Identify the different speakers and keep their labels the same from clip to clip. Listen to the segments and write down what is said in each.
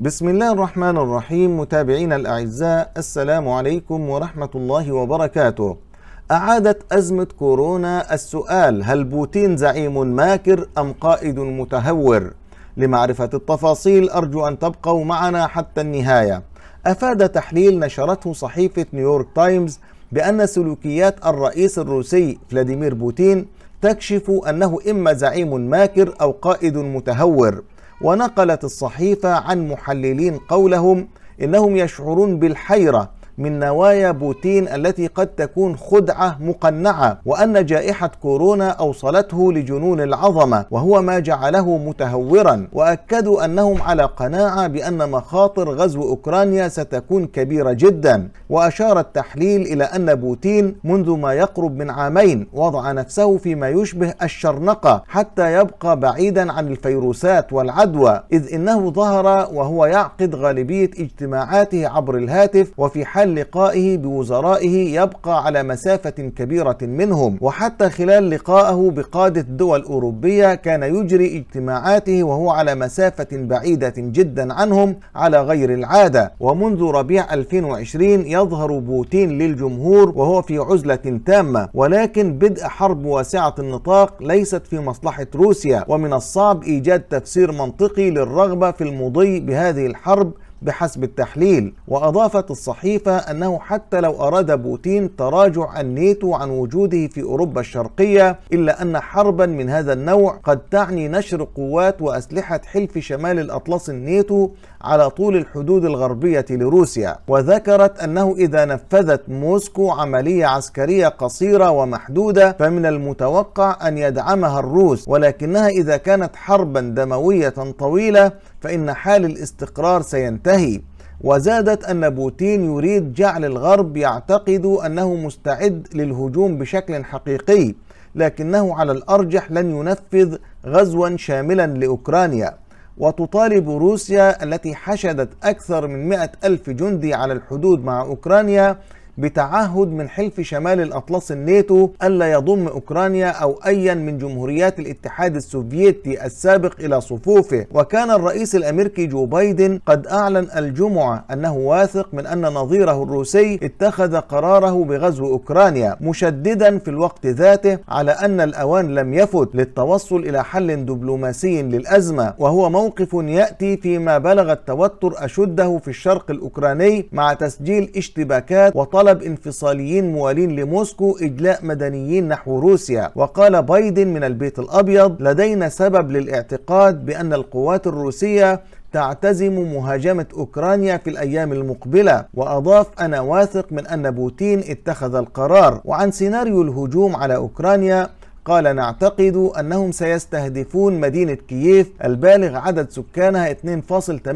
Speaker 1: بسم الله الرحمن الرحيم متابعينا الأعزاء السلام عليكم ورحمة الله وبركاته أعادت أزمة كورونا السؤال هل بوتين زعيم ماكر أم قائد متهور؟ لمعرفة التفاصيل أرجو أن تبقوا معنا حتى النهاية أفاد تحليل نشرته صحيفة نيويورك تايمز بأن سلوكيات الرئيس الروسي فلاديمير بوتين تكشف أنه إما زعيم ماكر أو قائد متهور ونقلت الصحيفة عن محللين قولهم إنهم يشعرون بالحيرة من نوايا بوتين التي قد تكون خدعة مقنعة وأن جائحة كورونا أوصلته لجنون العظمة وهو ما جعله متهورا وأكدوا أنهم على قناعة بأن مخاطر غزو أوكرانيا ستكون كبيرة جدا وأشار التحليل إلى أن بوتين منذ ما يقرب من عامين وضع نفسه فيما يشبه الشرنقة حتى يبقى بعيدا عن الفيروسات والعدوى إذ إنه ظهر وهو يعقد غالبية اجتماعاته عبر الهاتف وفي حال خلال لقائه بوزرائه يبقى على مسافة كبيرة منهم وحتى خلال لقائه بقادة دول أوروبية كان يجري اجتماعاته وهو على مسافة بعيدة جدا عنهم على غير العادة ومنذ ربيع 2020 يظهر بوتين للجمهور وهو في عزلة تامة ولكن بدء حرب واسعة النطاق ليست في مصلحة روسيا ومن الصعب إيجاد تفسير منطقي للرغبة في المضي بهذه الحرب بحسب التحليل وأضافت الصحيفة أنه حتى لو أراد بوتين تراجع الناتو عن وجوده في أوروبا الشرقية إلا أن حربا من هذا النوع قد تعني نشر قوات وأسلحة حلف شمال الأطلس الناتو على طول الحدود الغربية لروسيا وذكرت أنه إذا نفذت موسكو عملية عسكرية قصيرة ومحدودة فمن المتوقع أن يدعمها الروس ولكنها إذا كانت حربا دموية طويلة فإن حال الاستقرار سينتهي وزادت أن بوتين يريد جعل الغرب يعتقد أنه مستعد للهجوم بشكل حقيقي لكنه على الأرجح لن ينفذ غزوا شاملا لأوكرانيا وتطالب روسيا التي حشدت أكثر من مئة ألف جندي على الحدود مع أوكرانيا بتعهد من حلف شمال الأطلس الناتو ألا يضم أوكرانيا أو أيا من جمهوريات الاتحاد السوفيتي السابق إلى صفوفه وكان الرئيس الأمريكي جو بايدن قد أعلن الجمعة أنه واثق من أن نظيره الروسي اتخذ قراره بغزو أوكرانيا مشددا في الوقت ذاته على أن الأوان لم يفت للتوصل إلى حل دبلوماسي للأزمة وهو موقف يأتي فيما بلغ التوتر أشده في الشرق الأوكراني مع تسجيل اشتباكات وطلب طلب انفصاليين موالين لموسكو إجلاء مدنيين نحو روسيا وقال بايدن من البيت الأبيض لدينا سبب للاعتقاد بأن القوات الروسية تعتزم مهاجمة أوكرانيا في الأيام المقبلة وأضاف أنا واثق من أن بوتين اتخذ القرار وعن سيناريو الهجوم على أوكرانيا قال نعتقد أنهم سيستهدفون مدينة كييف البالغ عدد سكانها 2.8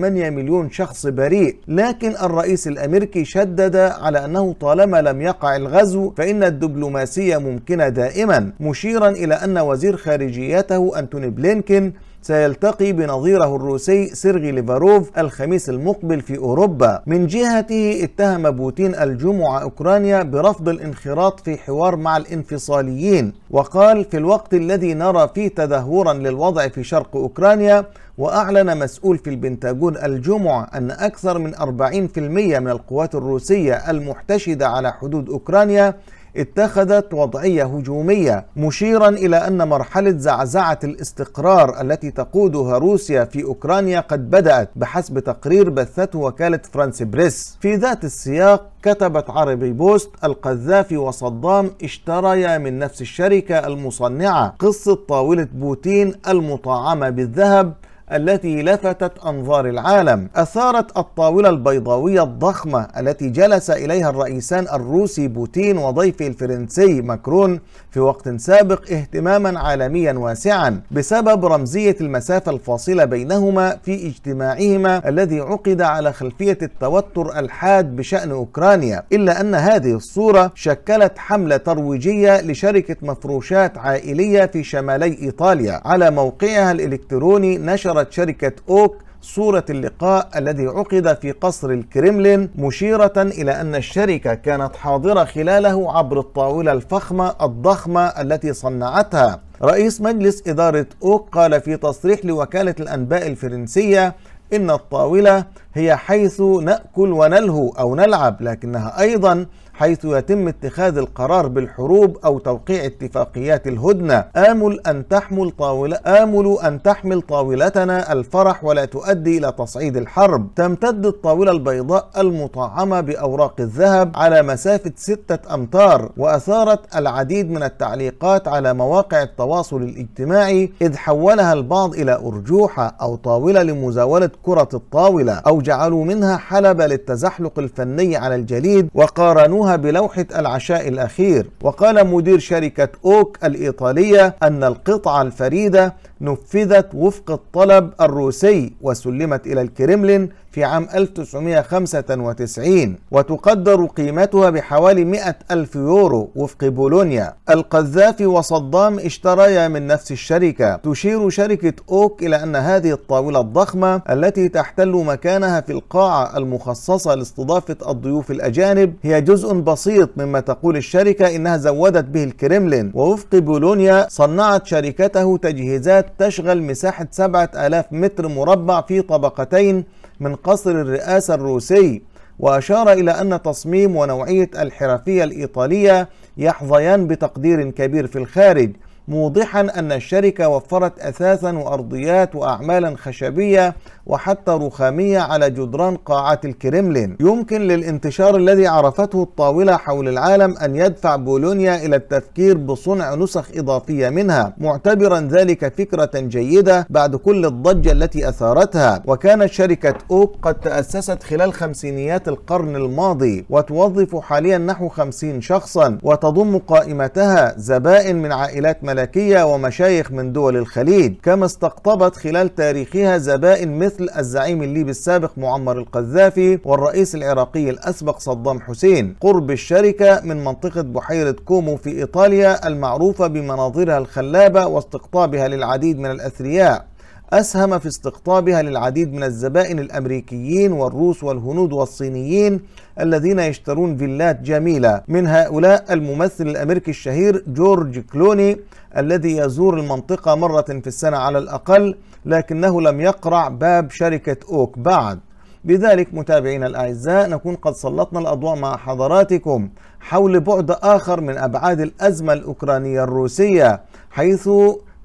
Speaker 1: مليون شخص بريء لكن الرئيس الأمريكي شدد على أنه طالما لم يقع الغزو فإن الدبلوماسية ممكنة دائما مشيرا إلى أن وزير خارجيته أنتوني بلينكن سيلتقي بنظيره الروسي سيرغي ليفاروف الخميس المقبل في أوروبا من جهته اتهم بوتين الجمعة أوكرانيا برفض الانخراط في حوار مع الانفصاليين وقال في الوقت الذي نرى فيه تدهورا للوضع في شرق أوكرانيا وأعلن مسؤول في البنتاغون الجمعة أن أكثر من 40% من القوات الروسية المحتشدة على حدود أوكرانيا اتخذت وضعية هجومية مشيرا إلى أن مرحلة زعزعة الاستقرار التي تقودها روسيا في أوكرانيا قد بدأت بحسب تقرير بثته وكالة فرانس بريس في ذات السياق كتبت عربي بوست القذافي وصدام اشتريا من نفس الشركة المصنعة قصة طاولة بوتين المطعمة بالذهب التي لفتت انظار العالم اثارت الطاوله البيضاويه الضخمه التي جلس اليها الرئيسان الروسي بوتين وضيفه الفرنسي ماكرون في وقت سابق اهتماما عالميا واسعا بسبب رمزيه المسافه الفاصله بينهما في اجتماعهما الذي عقد على خلفيه التوتر الحاد بشان اوكرانيا الا ان هذه الصوره شكلت حمله ترويجيه لشركه مفروشات عائليه في شمالي ايطاليا على موقعها الالكتروني نشر نشرت شركة أوك صورة اللقاء الذي عقد في قصر الكريملين مشيرة إلى أن الشركة كانت حاضرة خلاله عبر الطاولة الفخمة الضخمة التي صنعتها رئيس مجلس إدارة أوك قال في تصريح لوكالة الأنباء الفرنسية إن الطاولة هي حيث نأكل ونلهو أو نلعب لكنها أيضا حيث يتم اتخاذ القرار بالحروب أو توقيع اتفاقيات الهدنة آمل أن تحمل طاولة آمل أن تحمل طاولتنا الفرح ولا تؤدي إلى تصعيد الحرب تمتد الطاولة البيضاء المطعمة بأوراق الذهب على مسافة ستة أمتار وأثارت العديد من التعليقات على مواقع التواصل الاجتماعي إذ حولها البعض إلى أرجوحة أو طاولة لمزاولة كرة الطاولة أو جعلوا منها حلبة للتزحلق الفني على الجليد وقارنوها بلوحة العشاء الأخير وقال مدير شركة أوك الإيطالية أن القطعة الفريدة نفذت وفق الطلب الروسي وسلمت إلى الكرملين في عام 1995 وتقدر قيمتها بحوالي 100 ألف يورو وفق بولونيا القذافي وصدام اشتريا من نفس الشركة تشير شركة أوك إلى أن هذه الطاولة الضخمة التي تحتل مكانها في القاعة المخصصة لاستضافة الضيوف الأجانب هي جزء بسيط مما تقول الشركة إنها زودت به الكريملين ووفق بولونيا صنعت شركته تجهيزات تشغل مساحة 7000 متر مربع في طبقتين من قصر الرئاسة الروسي وأشار إلى أن تصميم ونوعية الحرفية الإيطالية يحظيان بتقدير كبير في الخارج موضحا أن الشركة وفرت اثاثا وأرضيات وأعمالا خشبية وحتى رخامية على جدران قاعة الكرملين يمكن للانتشار الذي عرفته الطاولة حول العالم أن يدفع بولونيا إلى التفكير بصنع نسخ إضافية منها معتبرا ذلك فكرة جيدة بعد كل الضجة التي أثارتها وكانت شركة أوك قد تأسست خلال خمسينيات القرن الماضي وتوظف حاليا نحو خمسين شخصا وتضم قائمتها زبائن من عائلات الملكية ومشايخ من دول الخليج كما استقطبت خلال تاريخها زبائن مثل الزعيم الليبي السابق معمر القذافي والرئيس العراقي الأسبق صدام حسين قرب الشركة من منطقة بحيرة كومو في إيطاليا المعروفة بمناظرها الخلابة واستقطابها للعديد من الأثرياء أسهم في استقطابها للعديد من الزبائن الأمريكيين والروس والهنود والصينيين الذين يشترون فيلات جميلة من هؤلاء الممثل الأمريكي الشهير جورج كلوني الذي يزور المنطقة مرة في السنة على الأقل لكنه لم يقرع باب شركة أوك بعد بذلك متابعينا الأعزاء نكون قد سلطنا الأضواء مع حضراتكم حول بعد آخر من أبعاد الأزمة الأوكرانية الروسية حيث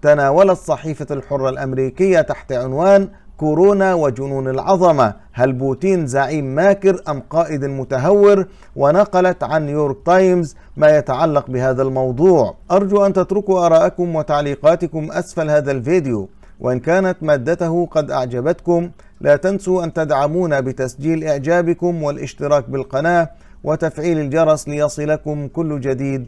Speaker 1: تناولت صحيفة الحرة الأمريكية تحت عنوان كورونا وجنون العظمة هل بوتين زعيم ماكر أم قائد متهور ونقلت عن نيويورك تايمز ما يتعلق بهذا الموضوع أرجو أن تتركوا آراءكم وتعليقاتكم أسفل هذا الفيديو وإن كانت مادته قد أعجبتكم لا تنسوا أن تدعمونا بتسجيل إعجابكم والاشتراك بالقناة وتفعيل الجرس ليصلكم كل جديد